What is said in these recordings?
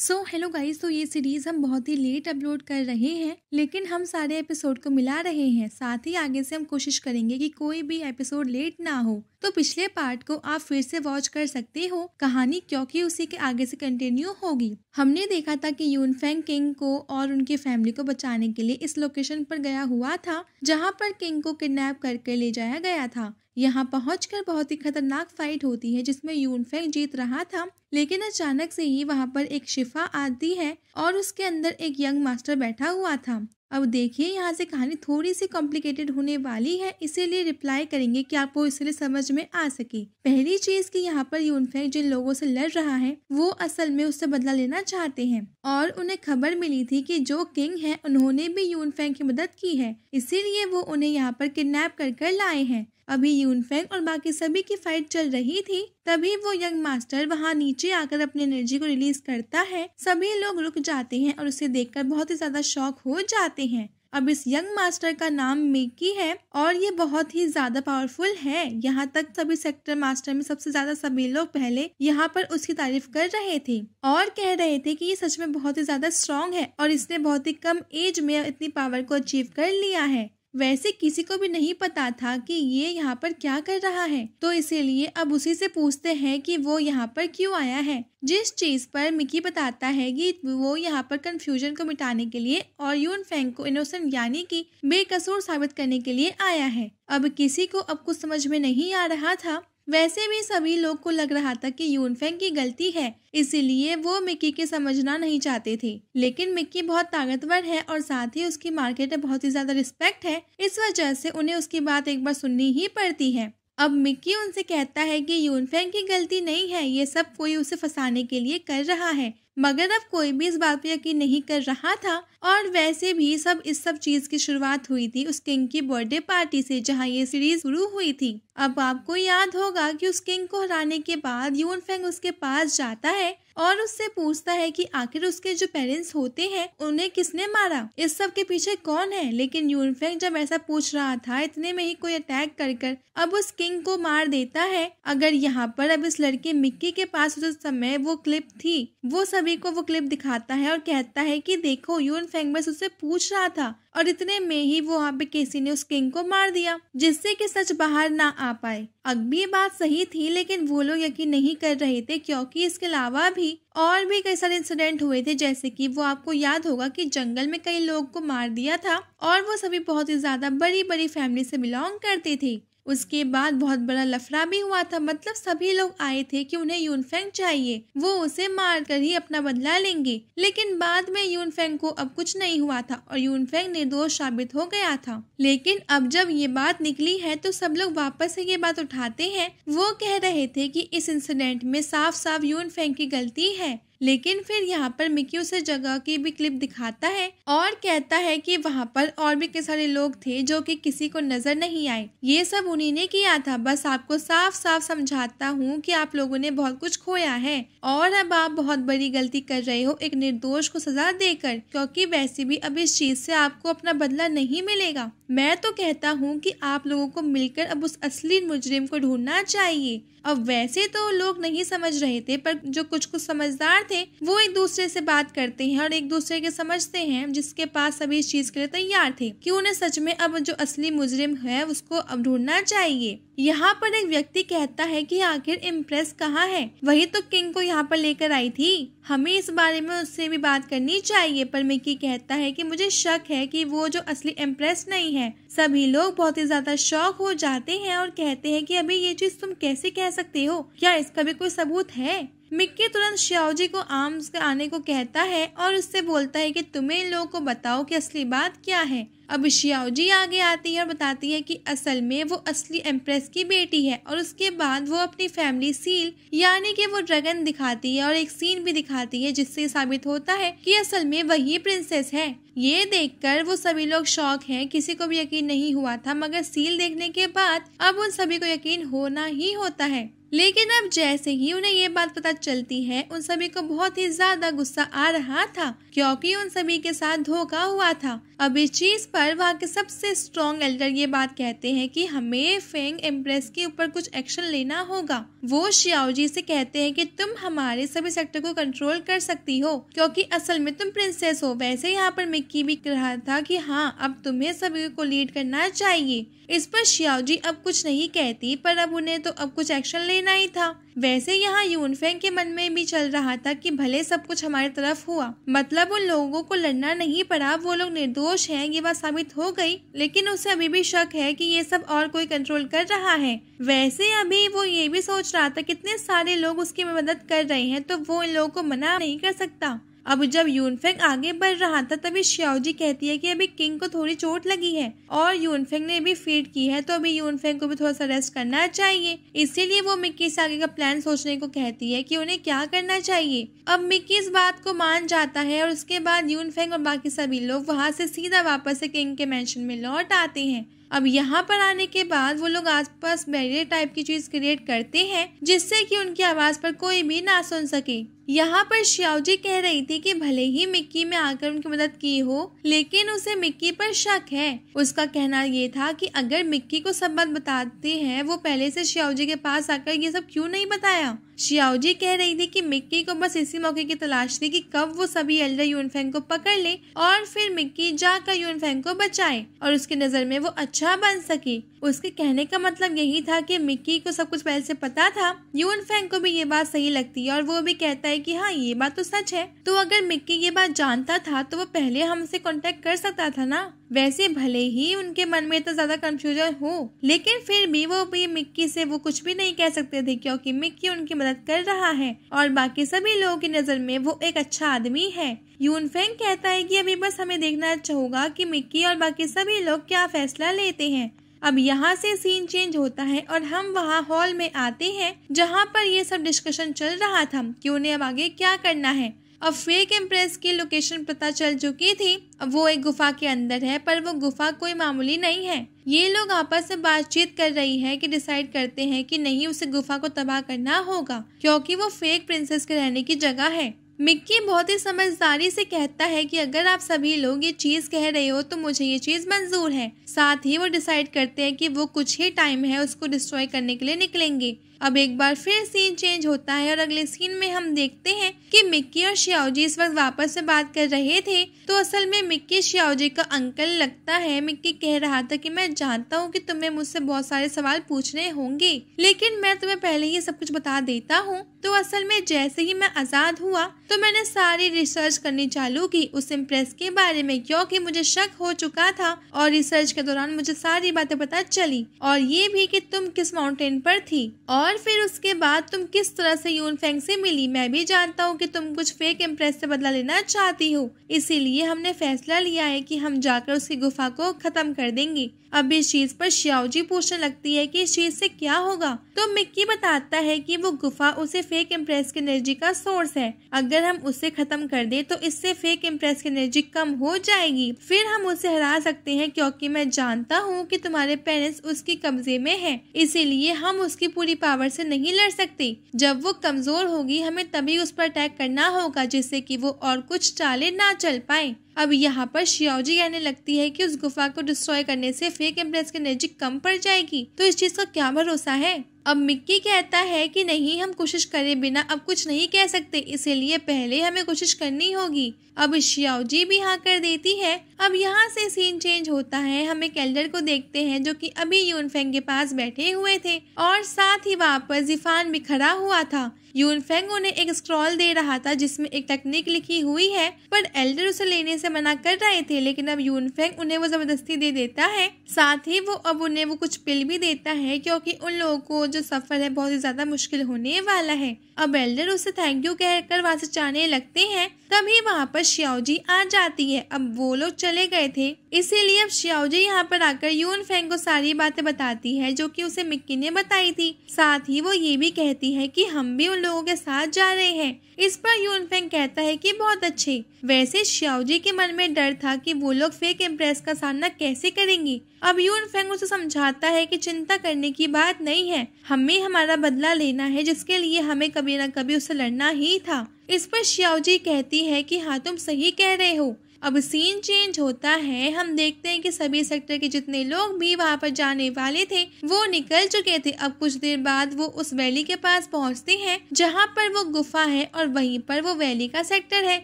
so hello guys तो ये series हम बहुत ही लेट अपलोड कर रहे हैं लेकिन हम सारे एपिसोड को मिला रहे हैं साथ ही आगे से हम कोशिश करेंगे कि कोई भी एपिसोड लेट ना हो तो पिछले पार्ट को आप फिर से वॉच कर सकते हो कहानी क्योंकि उसी के आगे से कंटिन्यू होगी हमने देखा था कि यूनफेंग किंग को और उनकी फैमिली को बचाने के लिए इस लोकेशन पर गया हुआ था जहाँ पर किंग को किडनैप करके ले जाया गया था यहाँ पहुँच बहुत ही खतरनाक फाइट होती है जिसमें यूनफेंग जीत रहा था लेकिन अचानक से ही वहाँ पर एक शिफा आती है और उसके अंदर एक यंग मास्टर बैठा हुआ था अब देखिए यहाँ से कहानी थोड़ी सी कॉम्प्लिकेटेड होने वाली है इसीलिए रिप्लाई करेंगे कि आपको इसलिए समझ में आ सके पहली चीज कि यहाँ पर यूनफेंग जिन लोगों से लड़ रहा है वो असल में उससे बदला लेना चाहते हैं और उन्हें खबर मिली थी कि जो किंग है उन्होंने भी यूनफेंग की मदद की है इसीलिए वो उन्हें यहाँ पर किडनेप कर कर लाए हैं अभी यूनफेंग और बाकी सभी की फाइट चल रही थी तभी वो यंग मास्टर वहाँ नीचे आकर अपनी एनर्जी को रिलीज करता है सभी लोग रुक जाते हैं और उसे देखकर बहुत ही ज्यादा शौक हो जाते हैं अब इस यंग मास्टर का नाम मेकी है और ये बहुत ही ज्यादा पावरफुल है यहाँ तक सभी सेक्टर मास्टर में सबसे ज्यादा सभी लोग पहले यहाँ पर उसकी तारीफ कर रहे थे और कह रहे थे कि ये सच में बहुत ही ज्यादा स्ट्रांग है और इसने बहुत ही कम एज में इतनी पावर को अचीव कर लिया है वैसे किसी को भी नहीं पता था कि ये यहाँ पर क्या कर रहा है तो इसीलिए अब उसी से पूछते हैं कि वो यहाँ पर क्यों आया है जिस चीज पर मिकी बताता है कि वो यहाँ पर कंफ्यूजन को मिटाने के लिए और यून फेंग को इनोसेंट यानी कि बेकसूर साबित करने के लिए आया है अब किसी को अब कुछ समझ में नहीं आ रहा था वैसे भी सभी लोग को लग रहा था कि यूनफेंग की गलती है इसीलिए वो मिक्की के समझना नहीं चाहते थे लेकिन मिक्की बहुत ताकतवर है और साथ ही उसकी मार्केट में बहुत ही ज्यादा रिस्पेक्ट है इस वजह से उन्हें उसकी बात एक बार सुननी ही पड़ती है अब मिक्की उनसे कहता है कि यूनफेंग की गलती नहीं है ये सब कोई उसे फंसाने के लिए कर रहा है मगर अब कोई भी इस बात पर यकीन नहीं कर रहा था और वैसे भी सब इस सब चीज की शुरुआत हुई थी उस किंग की बर्थडे पार्टी से जहाँ ये सीरीज शुरू हुई थी अब आपको याद होगा कि उस किंग को हराने के बाद यून फेंग उसके पास जाता है और उससे पूछता है कि आखिर उसके जो पेरेंट्स होते हैं उन्हें किसने मारा इस सब के पीछे कौन है लेकिन यूनफेंग जब ऐसा पूछ रहा था इतने में ही कोई अटैक कर कर अब उस किंग को मार देता है अगर यहाँ पर अब इस लड़के मिक्की के पास उस समय वो क्लिप थी वो सभी को वो क्लिप दिखाता है और कहता है कि देखो यून फेंग बस उससे पूछ रहा था और इतने में ही वो वहाँ पे केसी ने उस किंग को मार दिया जिससे कि सच बाहर ना आ पाए अब भी ये बात सही थी लेकिन वो लोग यकीन नहीं कर रहे थे क्योंकि इसके अलावा भी और भी कई सारे इंसिडेंट हुए थे जैसे कि वो आपको याद होगा कि जंगल में कई लोग को मार दिया था और वो सभी बहुत ही ज्यादा बड़ी बड़ी फैमिली से बिलोंग करती थी उसके बाद बहुत बड़ा लफड़ा भी हुआ था मतलब सभी लोग आए थे कि उन्हें यूनफेंग चाहिए वो उसे मार कर ही अपना बदला लेंगे लेकिन बाद में यूनफेंग को अब कुछ नहीं हुआ था और यूनफेंग निर्दोष साबित हो गया था लेकिन अब जब ये बात निकली है तो सब लोग वापस से ये बात उठाते हैं वो कह रहे थे कि इस इंसिडेंट में साफ साफ यून फेंग की गलती है लेकिन फिर यहाँ पर मिकी उसे जगह की भी क्लिप दिखाता है और कहता है कि वहाँ पर और भी कई सारे लोग थे जो कि किसी को नजर नहीं आए ये सब उन्हीं ने किया था बस आपको साफ साफ समझाता हूँ कि आप लोगों ने बहुत कुछ खोया है और अब आप बहुत बड़ी गलती कर रहे हो एक निर्दोष को सजा देकर क्योंकि वैसे भी अब इस चीज से आपको अपना बदला नहीं मिलेगा मैं तो कहता हूँ कि आप लोगों को मिलकर अब उस असली मुजरिम को ढूंढना चाहिए अब वैसे तो लोग नहीं समझ रहे थे पर जो कुछ कुछ समझदार साथ है वो एक दूसरे से बात करते हैं और एक दूसरे के समझते हैं जिसके पास सभी इस चीज के लिए तैयार थे कि उन्हें सच में अब जो असली मुजरिम है उसको अब ढूंढना चाहिए यहाँ पर एक व्यक्ति कहता है कि आखिर इम्प्रेस कहाँ है वही तो किंग को यहाँ पर लेकर आई थी हमें इस बारे में उससे भी बात करनी चाहिए पर मिकी कहता है कि मुझे शक है कि वो जो असली इम्प्रेस नहीं है सभी लोग बहुत ही ज्यादा शौक हो जाते हैं और कहते हैं कि अभी ये चीज तुम कैसे कह सकते हो क्या इसका भी कोई सबूत है मिक्की तुरंत श्याओजी को आर्म्स आने को कहता है और उससे बोलता है कि तुम्हें इन लोगों को बताओ कि असली बात क्या है अब जी आगे आती है और बताती है कि असल में वो असली एम्प्रेस की बेटी है और उसके बाद वो अपनी फैमिली सील यानी कि वो ड्रैगन दिखाती है और एक सीन भी दिखाती है जिससे साबित होता है कि असल में वही प्रिंसेस है ये देखकर वो सभी लोग शौक हैं किसी को भी यकीन नहीं हुआ था मगर सील देखने के बाद अब उन सभी को यकीन होना ही होता है लेकिन अब जैसे ही उन्हें ये बात पता चलती है उन सभी को बहुत ही ज्यादा गुस्सा आ रहा था क्योंकि उन सभी के साथ धोखा हुआ था अब इस चीज़ पर वहाँ के सबसे स्ट्रॉन्ग एल्डर ये बात कहते हैं कि हमें फेंग एम्प्रेस के ऊपर कुछ एक्शन लेना होगा वो शियाओजी से कहते हैं कि तुम हमारे सभी सेक्टर को कंट्रोल कर सकती हो क्योंकि असल में तुम प्रिंसेस हो वैसे यहाँ पर मिक्की भी कह रहा था कि हाँ अब तुम्हें सभी को लीड करना चाहिए इस पर शियाओजी अब कुछ नहीं कहती पर अब उन्हें तो अब कुछ एक्शन लेना ही था वैसे यहाँ यूनफेंग के मन में भी चल रहा था कि भले सब कुछ हमारे तरफ हुआ मतलब उन लोगों को लड़ना नहीं पड़ा वो लोग निर्दोष बेहोश है ये बात साबित हो गई लेकिन उसे अभी भी शक है कि ये सब और कोई कंट्रोल कर रहा है वैसे अभी वो ये भी सोच रहा था कितने सारे लोग उसकी मदद कर रहे हैं तो वो इन लोगों को मना नहीं कर सकता अब जब यूनफेंग आगे बढ़ रहा था तभी श्याओजी कहती है कि अभी किंग को थोड़ी चोट लगी है और यूनफेंग ने भी फीड की है तो अभी यूनफेंग को भी थोड़ा सा रेस्ट करना चाहिए इसीलिए वो मिक्की से आगे का प्लान सोचने को कहती है कि उन्हें क्या करना चाहिए अब मिक्की इस बात को मान जाता है और उसके बाद यूनफेंग और बाकी सभी लोग वहाँ से सीधा वापस से किंग के मैंशन में लौट आते हैं अब यहाँ पर आने के बाद वो लोग आसपास बैरियर टाइप की चीज क्रिएट करते हैं जिससे कि उनकी आवाज पर कोई भी ना सुन सके यहाँ पर श्यावजी कह रही थी कि भले ही मिक्की में आकर उनकी मदद की हो लेकिन उसे मिक्की पर शक है उसका कहना ये था कि अगर मिक्की को सब बात बताती है वो पहले से श्यावजी के पास आकर ये सब क्यों नहीं बताया श्यावजी कह रही थी कि मिक्की को बस इसी मौके की तलाश थी कि कब वो सभी एल्डर यूनफेंग को पकड़ ले और फिर मिक्की जाकर यूनफेंग को बचाए और उसकी नजर में वो अच्छा बन सके उसके कहने का मतलब यही था कि मिक्की को सब कुछ पहले से पता था यून फैंग को भी ये बात सही लगती है और वो भी कहता है कि हाँ ये बात तो सच है तो अगर मिक्की ये बात जानता था तो वो पहले हमसे कॉन्टेक्ट कर सकता था ना वैसे भले ही उनके मन में इतना ज्यादा कंफ्यूजन हो लेकिन फिर भी वो भी मिक्की से वो कुछ भी नहीं कह सकते थे क्योंकि मिक्की उनकी मदद कर रहा है और बाकी सभी लोगों की नजर में वो एक अच्छा आदमी है यून फेंग कहता है कि अभी बस हमें देखना अच्छा होगा कि मिक्की और बाकी सभी लोग क्या फैसला लेते हैं अब यहाँ से सीन चेंज होता है और हम वहाँ हॉल में आते हैं जहाँ पर ये सब डिस्कशन चल रहा था कि उन्हें अब आगे क्या करना है अब फेक एम्प्रेस की लोकेशन पता चल चुकी थी अब वो एक गुफा के अंदर है पर वो गुफा कोई मामूली नहीं है ये लोग आपस में बातचीत कर रही है कि डिसाइड करते हैं कि नहीं उसे गुफा को तबाह करना होगा क्योंकि वो फेक प्रिंसेस के रहने की जगह है मिक्की बहुत ही समझदारी से कहता है कि अगर आप सभी लोग ये चीज़ कह रहे हो तो मुझे ये चीज़ मंजूर है साथ ही वो डिसाइड करते हैं कि वो कुछ ही टाइम है उसको डिस्ट्रॉय करने के लिए निकलेंगे अब एक बार फिर सीन चेंज होता है और अगले सीन में हम देखते हैं कि मिक्की और श्याओजी इस वक्त वापस से बात कर रहे थे तो असल में मिक्की श्याओजी का अंकल लगता है मिक्की कह रहा था कि मैं जानता हूँ कि तुम्हें मुझसे बहुत सारे सवाल पूछने होंगे लेकिन मैं तुम्हें पहले ही सब कुछ बता देता हूँ तो असल में जैसे ही मैं आज़ाद हुआ तो मैंने सारी रिसर्च करनी चालू की उस इम्प्रेस के बारे में क्योंकि मुझे शक हो चुका था और रिसर्च के दौरान मुझे सारी बातें पता चली और ये भी कि तुम किस माउंटेन पर थी और और फिर उसके बाद तुम किस तरह से यून फेंग से मिली मैं भी जानता हूँ कि तुम कुछ फेक इम्प्रेस से बदला लेना चाहती हो इसीलिए हमने फैसला लिया है कि हम जाकर उसकी गुफा को खत्म कर देंगे अब इस चीज पर श्याओजी पूछने लगती है कि इस चीज से क्या होगा तो मिक्की बताता है कि वो गुफा उसे फेक इम्प्रेस की एनर्जी का सोर्स है अगर हम उसे खत्म कर दे तो इससे फेक इम्प्रेस की एनर्जी कम हो जाएगी फिर हम उसे हरा सकते हैं क्योंकि मैं जानता हूँ कि तुम्हारे पेरेंट्स उसके कब्जे में है इसीलिए हम उसकी पूरी पावर पावर से नहीं लड़ सकती जब वो कमजोर होगी हमें तभी उस पर अटैक करना होगा जिससे कि वो और कुछ चाले ना चल पाए अब यहाँ पर शियाजी कहने लगती है कि उस गुफा को डिस्ट्रॉय करने से फेक एम्प्रेस की एनर्जी कम पड़ जाएगी तो इस चीज का क्या भरोसा है अब मिक्की कहता है कि नहीं हम कोशिश करे बिना अब कुछ नहीं कह सकते इसीलिए पहले हमें कोशिश करनी होगी अब शियाजी भी हाँ कर देती है अब यहाँ से सीन चेंज होता है हम एक एल्डर को देखते हैं जो कि अभी यूनफेंग के पास बैठे हुए थे और साथ ही वहाँ पर जिफान भी खड़ा हुआ था यून फेंग उन्हें एक स्क्रॉल दे रहा था जिसमें एक टेक्निक लिखी हुई है पर एल्डर उसे लेने से मना कर रहे थे लेकिन अब यूनफेंग उन्हें वो जबरदस्ती दे देता है साथ ही वो अब उन्हें वो कुछ पिल भी देता है क्योंकि उन लोगों को जो सफर है बहुत ही ज्यादा मुश्किल होने वाला है अब एल्डर उसे थैंक यू कहकर वहाँ से जाने लगते हैं तभी वहाँ पर श्याओजी आ जाती है अब वो लोग चले गए थे इसीलिए अब श्याओजी यहाँ पर आकर यून फेंग को सारी बातें बताती है जो कि उसे मिक्की ने बताई थी साथ ही वो ये भी कहती है कि हम भी उन लोगों के साथ जा रहे हैं इस पर यून फेंग कहता है कि बहुत अच्छे वैसे जी के मन में डर था कि वो लोग फेक इम्प्रेस का सामना कैसे करेंगी अब यून फेंग उसे समझाता है कि चिंता करने की बात नहीं है हमें हमारा बदला लेना है जिसके लिए हमें कभी न कभी उससे लड़ना ही था इस पर जी कहती है कि हाँ तुम सही कह रहे हो अब सीन चेंज होता है हम देखते हैं कि सभी सेक्टर के जितने लोग भी वहाँ पर जाने वाले थे वो निकल चुके थे अब कुछ देर बाद वो उस वैली के पास पहुँचते हैं जहाँ पर वो गुफा है और वहीं पर वो वैली का सेक्टर है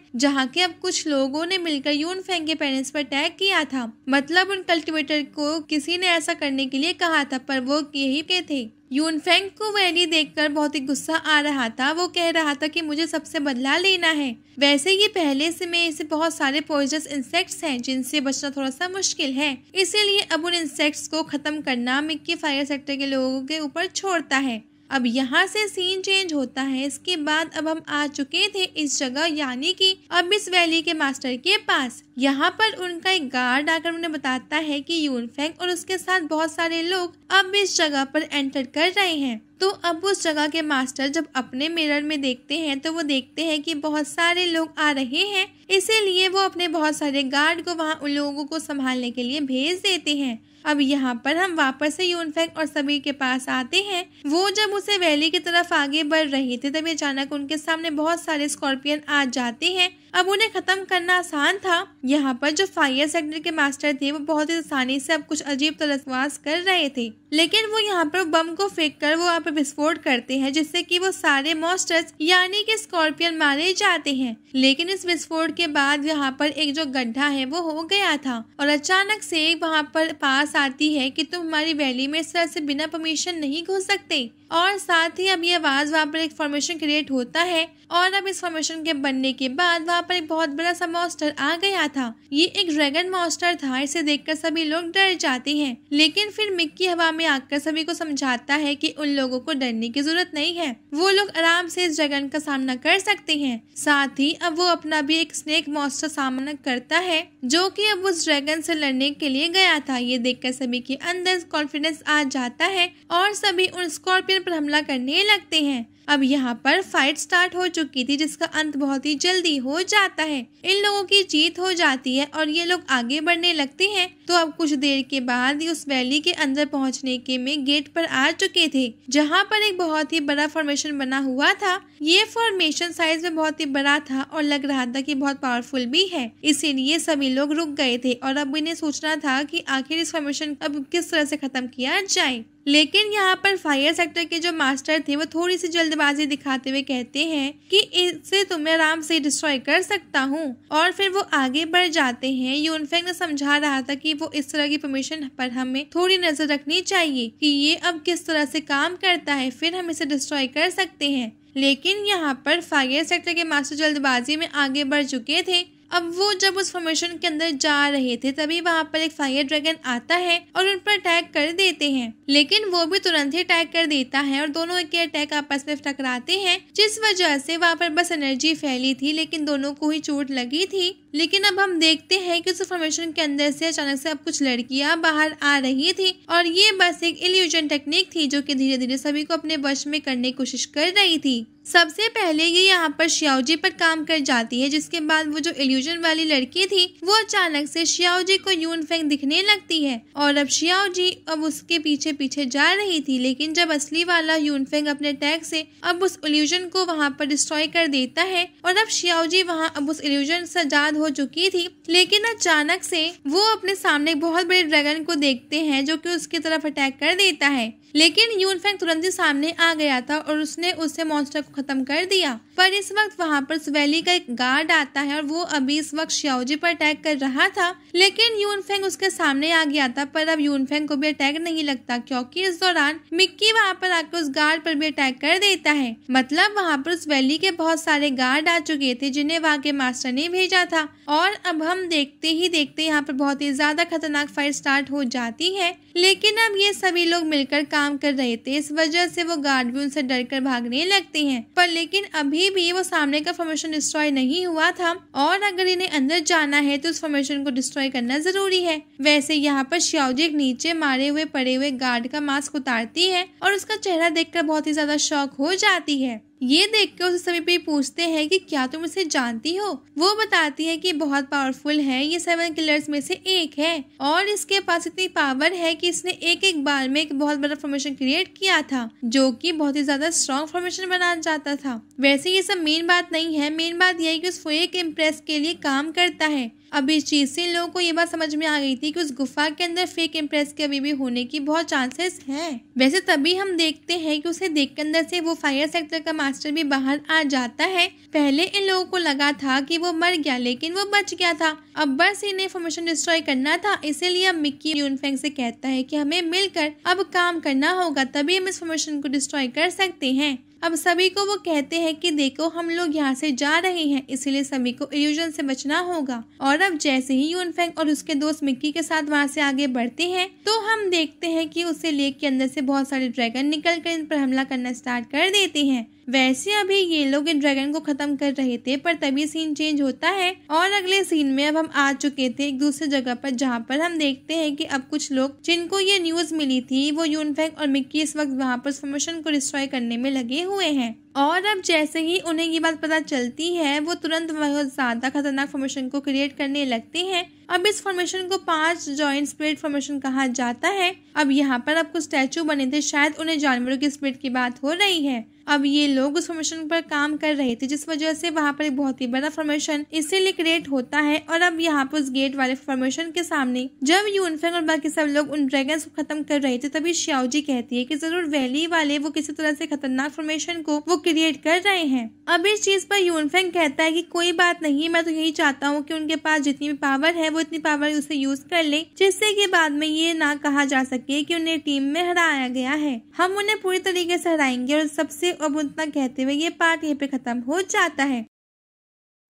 जहाँ के अब कुछ लोगों ने मिलकर यून फेंग के पेरेंट्स पर अटैक किया था मतलब उन कल्टिवेटर को किसी ने ऐसा करने के लिए कहा था पर वो यही के थे यूनफेंग को वैली देखकर बहुत ही गुस्सा आ रहा था वो कह रहा था कि मुझे सबसे बदला लेना है वैसे ये पहले से में इसे बहुत सारे पॉइजस इंसेक्ट्स हैं जिनसे बचना थोड़ा सा मुश्किल है इसीलिए अब उन इंसेक्ट्स को खत्म करना मिक्की फायर सेक्टर के लोगों के ऊपर छोड़ता है अब यहाँ से सीन चेंज होता है इसके बाद अब हम आ चुके थे इस जगह यानी कि अब इस वैली के मास्टर के पास यहाँ पर उनका एक गार्ड आकर उन्हें बताता है कि यूनफेंग और उसके साथ बहुत सारे लोग अब इस जगह पर एंटर कर रहे हैं तो अब उस जगह के मास्टर जब अपने मिरर में देखते हैं तो वो देखते हैं कि बहुत सारे लोग आ रहे हैं इसीलिए वो अपने बहुत सारे गार्ड को वहाँ उन लोगों को संभालने के लिए भेज देते हैं अब यहाँ पर हम वापस से यूनफेंग और सभी के पास आते हैं वो जब उसे वैली की तरफ आगे बढ़ रहे थे तभी अचानक उनके सामने बहुत सारे स्कॉर्पियन आ जाते हैं अब उन्हें खत्म करना आसान था यहाँ पर जो फायर सेक्टर के मास्टर थे वो बहुत ही आसानी से अब कुछ अजीब तलसवास कर रहे थे लेकिन वो यहाँ पर बम को फेंक कर वो यहाँ पर विस्फोट करते हैं जिससे कि वो सारे मॉस्टर्स यानी कि स्कॉर्पियन मारे जाते हैं लेकिन इस विस्फोट के बाद यहाँ पर एक जो गड्ढा है वो हो गया था और अचानक से वहाँ पर पास आती है की तुम हमारी वैली में इस तरह से बिना परमिशन नहीं घुस सकते और साथ ही अब ये आवाज वहाँ पर एक फॉर्मेशन क्रिएट होता है और अब इस फॉर्मेशन के बनने के बाद वहाँ पर एक बहुत बड़ा सा मॉस्टर आ गया था ये एक ड्रैगन मॉस्टर था इसे देखकर सभी लोग डर जाते हैं लेकिन फिर मिक्की हवा में आकर सभी को समझाता है कि उन लोगों को डरने की जरूरत नहीं है वो लोग आराम से इस ड्रैगन का सामना कर सकते हैं साथ ही अब वो अपना भी एक स्नेक मॉस्टर सामना करता है जो कि अब उस ड्रैगन से लड़ने के लिए गया था ये देखकर सभी के अंदर कॉन्फिडेंस आ जाता है और सभी उन स्कॉर्पियन पर हमला करने लगते हैं अब यहाँ पर फाइट स्टार्ट हो चुकी थी जिसका अंत बहुत ही जल्दी हो जाता है इन लोगों की जीत हो जाती है और ये लोग आगे बढ़ने लगते हैं तो अब कुछ देर के बाद ही उस वैली के अंदर पहुँचने के में गेट पर आ चुके थे जहाँ पर एक बहुत ही बड़ा फॉर्मेशन बना हुआ था ये फॉर्मेशन साइज में बहुत ही बड़ा था और लग रहा था कि बहुत पावरफुल भी है इसीलिए सभी लोग रुक गए थे और अब इन्हें सोचना था कि आखिर इस फॉर्मेशन अब किस तरह से खत्म किया जाए लेकिन यहाँ पर फायर सेक्टर के जो मास्टर थे वो थोड़ी सी जल्दबाजी दिखाते हुए कहते हैं कि इससे तुम्हें तो आराम से डिस्ट्रॉय कर सकता हूँ और फिर वो आगे बढ़ जाते हैं यूनफेंग ने समझा रहा था कि वो इस तरह की परमिशन पर हमें थोड़ी नजर रखनी चाहिए कि ये अब किस तरह से काम करता है फिर हम इसे डिस्ट्रॉय कर सकते हैं लेकिन यहाँ पर फायर सेक्टर के मास्टर जल्दबाजी में आगे बढ़ चुके थे अब वो जब उस फॉर्मेशन के अंदर जा रहे थे तभी वहाँ पर एक फायर ड्रैगन आता है और उन पर अटैक कर देते हैं लेकिन वो भी तुरंत ही अटैक कर देता है और दोनों के अटैक आपस में टकराते हैं जिस वजह से वहाँ पर बस एनर्जी फैली थी लेकिन दोनों को ही चोट लगी थी लेकिन अब हम देखते हैं कि उस फॉर्मेशन के अंदर से अचानक से अब कुछ लड़कियां बाहर आ रही थी और ये बस एक इल्यूजन टेक्निक थी जो कि धीरे धीरे सभी को अपने वश में करने की कोशिश कर रही थी सबसे पहले ये यहाँ पर श्याओजी पर काम कर जाती है जिसके बाद वो जो इल्यूजन वाली लड़की थी वो अचानक से श्याओजी को यून फेंग दिखने लगती है और अब श्याओजी अब उसके पीछे पीछे जा रही थी लेकिन जब असली वाला यून फेंग अपने टैग से अब उस इल्यूजन को वहाँ पर डिस्ट्रॉय कर देता है और अब श्याओजी वहाँ अब उस इल्यूजन से आजाद हो हो चुकी थी लेकिन अचानक से वो अपने सामने एक बहुत बड़े ड्रैगन को देखते हैं जो कि उसकी तरफ अटैक कर देता है लेकिन यूनफेंग तुरंत ही सामने आ गया था और उसने उससे मॉन्स्टर को खत्म कर दिया पर इस वक्त वहाँ पर सुवैली का एक गार्ड आता है और वो अभी इस वक्त श्याओजी पर अटैक कर रहा था लेकिन यूनफेंग उसके सामने आ गया था पर अब यूनफेंग को भी अटैक नहीं लगता क्योंकि इस दौरान मिक्की वहाँ पर आकर उस गार्ड पर भी अटैक कर देता है मतलब वहाँ पर उस वैली के बहुत सारे गार्ड आ चुके थे जिन्हें वहाँ के मास्टर ने भेजा था और अब हम देखते ही देखते यहाँ पर बहुत ही ज्यादा खतरनाक फाइट स्टार्ट हो जाती है लेकिन अब ये सभी लोग मिलकर काम कर रहे थे इस वजह से वो गार्ड भी उनसे डर कर भागने लगते हैं पर लेकिन अभी कभी भी वो सामने का फॉर्मेशन डिस्ट्रॉय नहीं हुआ था और अगर इन्हें अंदर जाना है तो उस फॉर्मेशन को डिस्ट्रॉय करना जरूरी है वैसे यहाँ पर एक नीचे मारे हुए पड़े हुए गार्ड का मास्क उतारती है और उसका चेहरा देखकर बहुत ही ज्यादा शौक हो जाती है ये देख कर उसे सभी पे पूछते हैं कि क्या तुम इसे जानती हो वो बताती है कि बहुत पावरफुल है ये सेवन किलर्स में से एक है और इसके पास इतनी पावर है कि इसने एक एक बार में एक बहुत बड़ा फॉर्मेशन क्रिएट किया था जो कि बहुत ही ज्यादा स्ट्रॉन्ग फॉर्मेशन बना जाता था वैसे ये सब मेन बात नहीं है मेन बात यह है की उस फोए के इम्प्रेस के लिए काम करता है अब इस चीज़ से इन लोगों को ये बात समझ में आ गई थी कि उस गुफा के अंदर फेक इम्प्रेस के अभी भी होने की बहुत चांसेस हैं वैसे तभी हम देखते हैं कि उसे देख के अंदर से वो फायर सेक्टर का मास्टर भी बाहर आ जाता है पहले इन लोगों को लगा था कि वो मर गया लेकिन वो बच गया था अब बस इन्हें इन्फॉर्मेशन डिस्ट्रॉय करना था इसीलिए अब मिक्की यूनफेंग से कहता है कि हमें मिलकर अब काम करना होगा तभी हम इस इन्फॉर्मेशन को डिस्ट्रॉय कर सकते हैं अब सभी को वो कहते हैं कि देखो हम लोग यहाँ से जा रहे हैं इसीलिए सभी को इल्यूजन से बचना होगा और अब जैसे ही यूनफेंग और उसके दोस्त मिक्की के साथ वहाँ से आगे बढ़ते हैं तो हम देखते हैं कि उसे लेक के अंदर से बहुत सारे ड्रैगन निकल कर इन पर हमला करना स्टार्ट कर देते हैं वैसे अभी ये लोग इन ड्रैगन को खत्म कर रहे थे पर तभी सीन चेंज होता है और अगले सीन में अब हम आ चुके थे एक दूसरे जगह पर जहाँ पर हम देखते हैं कि अब कुछ लोग जिनको ये न्यूज मिली थी वो यूनफेक और मिक्की इस वक्त वहाँ पर स्वमोशन को डिस्ट्रॉय करने में लगे हुए हैं और अब जैसे ही उन्हें ये बात पता चलती है वो तुरंत बहुत ज़्यादा खतरनाक फॉर्मेशन को क्रिएट करने लगते हैं अब इस फॉर्मेशन को पांच जॉइंट स्प्रिट फॉर्मेशन कहा जाता है अब यहाँ पर आपको स्टैचू बने थे शायद उन्हें जानवरों की स्प्रिट की बात हो रही है अब ये लोग उस फॉर्मेशन पर काम कर रहे थे जिस वजह से वहाँ पर एक बहुत ही बड़ा फॉर्मेशन इसीलिए क्रिएट होता है और अब यहाँ पर उस गेट वाले फॉर्मेशन के सामने जब यूनफेंग और बाकी सब लोग उन ड्रैगन को खत्म कर रहे थे तभी श्याओजी कहती है की जरूर वैली वाले वो किसी तरह से खतरनाक फॉर्मेशन को वो क्रिएट कर रहे हैं अब इस चीज़ पर यूनफेंग कहता है कि कोई बात नहीं मैं तो यही चाहता हूँ कि उनके पास जितनी भी पावर है वो इतनी पावर उसे यूज कर ले जिससे कि बाद में ये ना कहा जा सके कि उन्हें टीम में हराया गया है हम उन्हें पूरी तरीके से हराएंगे और सबसे अब उतना कहते हुए ये पार्ट यहाँ पे खत्म हो जाता है